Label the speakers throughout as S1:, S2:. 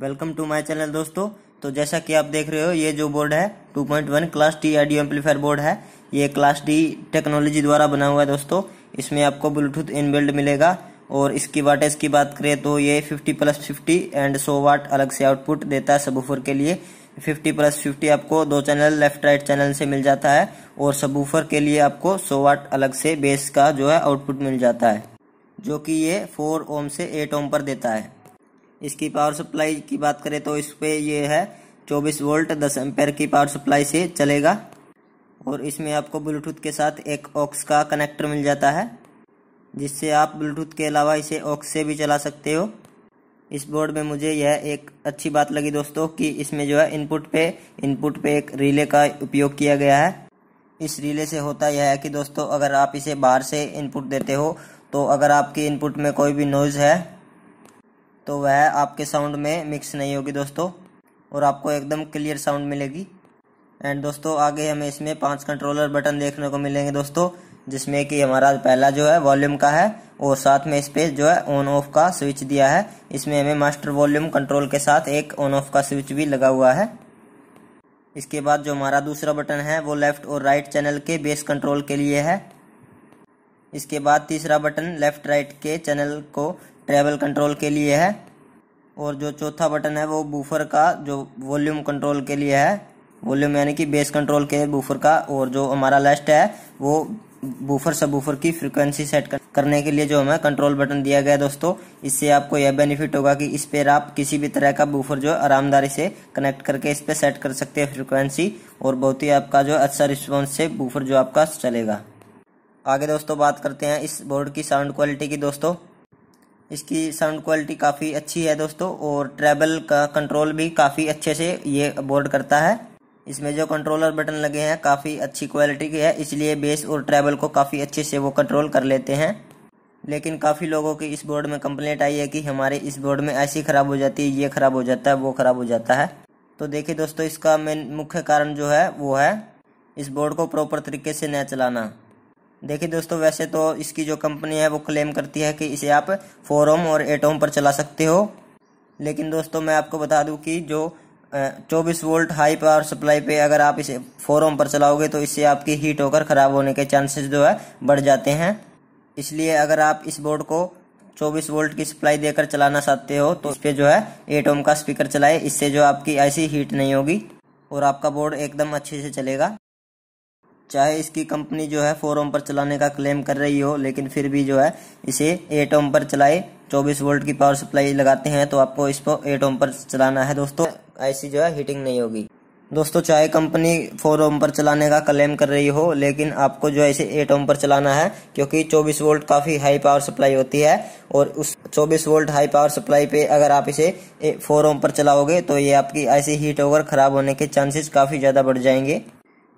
S1: welcome to my channel दोस्तों तो जैसा कि आप देख रहे हो ये जो बोर्ड है 2.1 class T audio amplifier board है ये क्लास डी टेक्नोलॉजी द्वारा बना हुआ है दोस्तों इसमें आपको ब्लूटूथ इनबिल्ड मिलेगा और इसकी वाटेज की बात करें तो ये 50 प्लस 50 एंड 100 वाट अलग से आउटपुट देता है सबूफर के लिए 50 प्लस 50 आपको दो चैनल लेफ्ट राइट चैनल से मिल जाता है और सबूफर के लिए आपको 100 वाट अलग से बेस का जो है आउटपुट मिल जाता है जो कि ये 4 ओम से 8 ओम पर देता है इसकी पावर सप्लाई की बात करें तो इस पर यह है 24 वोल्ट 10 एम्पेयर की पावर सप्लाई से चलेगा और इसमें आपको ब्लूटूथ के साथ एक ऑक्स का कनेक्टर मिल जाता है जिससे आप ब्लूटूथ के अलावा इसे ऑक्स से भी चला सकते हो इस बोर्ड में मुझे यह एक अच्छी बात लगी दोस्तों कि इसमें जो है इनपुट पे इनपुट पे एक रिले का उपयोग किया गया है इस रिले से होता यह है कि दोस्तों अगर आप इसे बाहर से इनपुट देते हो तो अगर आपके इनपुट में कोई भी नॉइज़ है तो वह आपके साउंड में मिक्स नहीं होगी दोस्तों और आपको एकदम क्लियर साउंड मिलेगी एंड दोस्तों आगे हमें इसमें पांच कंट्रोलर बटन देखने को मिलेंगे दोस्तों जिसमें कि हमारा पहला जो है वॉल्यूम का है और साथ में इस पर जो है ऑन ऑफ का स्विच दिया है इसमें हमें मास्टर वॉल्यूम कंट्रोल के साथ एक ऑन ऑफ का स्विच भी लगा हुआ है इसके बाद जो हमारा दूसरा बटन है वो लेफ्ट और राइट चैनल के बेस कंट्रोल के लिए है इसके बाद तीसरा बटन लेफ़्ट राइट के चैनल को ट्रेवल कंट्रोल के लिए है और जो चौथा बटन है वो बूफर का जो वॉल्यूम कंट्रोल के लिए है वॉल्यूम यानी कि बेस कंट्रोल के बूफर का और जो हमारा लास्ट है वो बूफर सब बूफर की फ्रिक्वेंसी सेट करने के लिए जो हमें कंट्रोल बटन दिया गया है दोस्तों इससे आपको यह बेनिफिट होगा कि इस पर आप किसी भी तरह का बूफर जो आरामदारी से कनेक्ट करके इस पर सेट कर सकते हैं फ्रिक्वेंसी और बहुत ही आपका जो अच्छा रिस्पॉन्स से बूफर जो आपका चलेगा आगे दोस्तों बात करते हैं इस बोर्ड की साउंड क्वालिटी की दोस्तों इसकी साउंड क्वालिटी काफ़ी अच्छी है दोस्तों और ट्रैवल का कंट्रोल भी काफ़ी अच्छे से ये बोर्ड करता है इसमें जो कंट्रोलर बटन लगे हैं काफ़ी अच्छी क्वालिटी के है इसलिए बेस और ट्रैवल को काफ़ी अच्छे से वो कंट्रोल कर लेते हैं लेकिन काफ़ी लोगों की इस बोर्ड में कंप्लेंट आई है कि हमारे इस बोर्ड में ऐसी ख़राब हो जाती है ये ख़राब हो जाता है वो ख़राब हो जाता है तो देखिए दोस्तों इसका मेन मुख्य कारण जो है वो है इस बोर्ड को प्रॉपर तरीके से न चलाना देखिए दोस्तों वैसे तो इसकी जो कंपनी है वो क्लेम करती है कि इसे आप फोर ओम और एट ओम पर चला सकते हो लेकिन दोस्तों मैं आपको बता दूं कि जो 24 वोल्ट हाई पावर सप्लाई पे अगर आप इसे फोर ओम पर चलाओगे तो इससे आपकी हीट होकर ख़राब होने के चांसेस जो है बढ़ जाते हैं इसलिए अगर आप इस बोर्ड को 24 वोल्ट की सप्लाई देकर चलाना चाहते हो तो इस पर जो है एट ओम का स्पीकर चलाए इससे जो आपकी ऐसी हीट नहीं होगी और आपका बोर्ड एकदम अच्छे से चलेगा चाहे इसकी कंपनी जो है फोर ओम पर चलाने का क्लेम कर रही हो लेकिन फिर भी जो है इसे एट ओम पर चलाए 24 वोल्ट की पावर सप्लाई लगाते हैं तो आपको इसको एट ओम पर चलाना है दोस्तों ऐसी जो है हीटिंग नहीं होगी दोस्तों चाहे कंपनी फोर ओम पर चलाने का क्लेम कर रही हो लेकिन आपको जो है इसे एट ओम पर चलाना है क्योंकि 24 वोल्ट काफ़ी हाई पावर सप्लाई होती है और उस 24 वोल्ट हाई पावर सप्लाई पे अगर आप इसे फोर ओम पर चलाओगे तो ये आपकी ऐसी हीट होकर ख़राब होने के चांसेस काफ़ी ज़्यादा बढ़ जाएंगे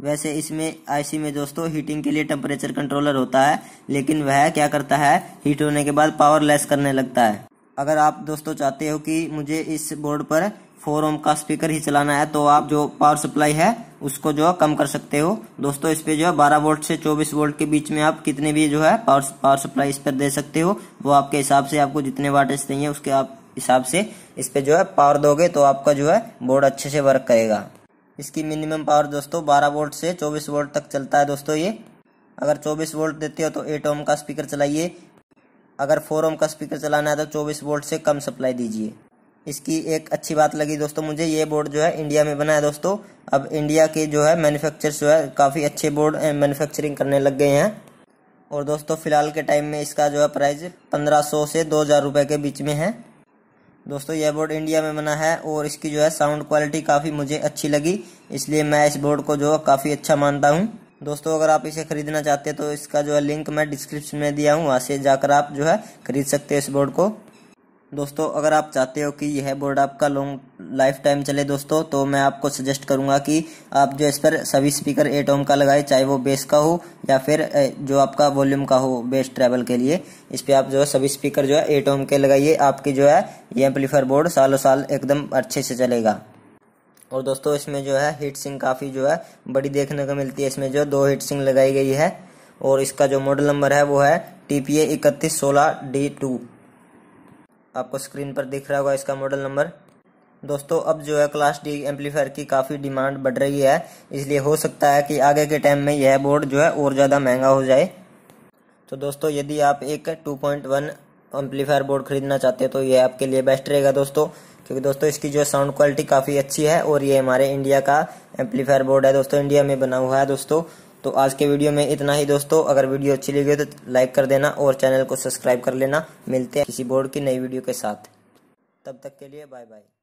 S1: वैसे इसमें आईसी में दोस्तों हीटिंग के लिए टेम्परेचर कंट्रोलर होता है लेकिन वह क्या करता है हीट होने के बाद पावर लेस करने लगता है अगर आप दोस्तों चाहते हो कि मुझे इस बोर्ड पर फोर ओम का स्पीकर ही चलाना है तो आप जो पावर सप्लाई है उसको जो कम कर सकते हो दोस्तों इस पे जो है बारह वोल्ट से चौबीस वोल्ट के बीच में आप कितने भी जो है पावर पावर सप्लाई इस पर दे सकते हो वो आपके हिसाब से आपको जितने वाटेज चाहिए उसके आप हिसाब से इस पे जो है पावर दोगे तो आपका जो है बोर्ड अच्छे से वर्क करेगा इसकी मिनिमम पावर दोस्तों 12 वोल्ट से 24 वोल्ट तक चलता है दोस्तों ये अगर 24 वोल्ट देते हो तो एट ओम का स्पीकर चलाइए अगर फोर ओम का स्पीकर चलाना है तो चौबीस वोल्ट से कम सप्लाई दीजिए इसकी एक अच्छी बात लगी दोस्तों मुझे ये बोर्ड जो है इंडिया में बना है दोस्तों अब इंडिया के जो है मैन्युफैक्चर जो है काफ़ी अच्छे बोर्ड मैन्युफैक्चरिंग करने लग गए हैं और दोस्तों फिलहाल के टाइम में इसका जो है प्राइस पंद्रह सौ से दो हज़ार रुपये के बीच में है दोस्तों यह बोर्ड इंडिया में बना है और इसकी जो है साउंड क्वालिटी काफ़ी मुझे अच्छी लगी इसलिए मैं इस बोर्ड को जो काफ़ी अच्छा मानता हूँ दोस्तों अगर आप इसे खरीदना चाहते हैं तो इसका जो है लिंक मैं डिस्क्रिप्शन में दिया हूँ वहाँ से जाकर आप जो है खरीद सकते हैं इस बोर्ड को दोस्तों अगर आप चाहते हो कि यह बोर्ड आपका लॉन्ग लाइफ टाइम चले दोस्तों तो मैं आपको सजेस्ट करूंगा कि आप जो इस पर सभी स्पीकर एट ओम का लगाए चाहे वो बेस का हो या फिर जो आपका वॉल्यूम का हो बेस ट्रैवल के लिए इस पर आप जो है सभी स्पीकर जो है एट ओम के लगाइए आपकी जो है ये एम्पलीफायर बोर्ड सालों साल एकदम अच्छे से चलेगा और दोस्तों इसमें जो है हीट सिंग काफ़ी जो है बड़ी देखने को मिलती है इसमें जो दो हीट सिंग लगाई गई है और इसका जो मॉडल नंबर है वो है टी पी ए इकतीस सोलह डी टू आपको स्क्रीन पर दिख रहा होगा इसका मॉडल नंबर दोस्तों अब जो है क्लास डी एम्पलीफायर की काफ़ी डिमांड बढ़ रही है इसलिए हो सकता है कि आगे के टाइम में यह बोर्ड जो है और ज़्यादा महंगा हो जाए तो दोस्तों यदि आप एक 2.1 एम्पलीफायर बोर्ड खरीदना चाहते हैं तो यह आपके लिए बेस्ट रहेगा दोस्तों क्योंकि दोस्तों इसकी जो साउंड क्वालिटी काफ़ी अच्छी है और ये हमारे इंडिया का एम्पलीफायर बोर्ड है दोस्तों इंडिया में बना हुआ है दोस्तों तो आज के वीडियो में इतना ही दोस्तों अगर वीडियो अच्छी लगी तो लाइक कर देना और चैनल को सब्सक्राइब कर लेना मिलते हैं किसी बोर्ड की नई वीडियो के साथ तब तक के लिए बाय बाय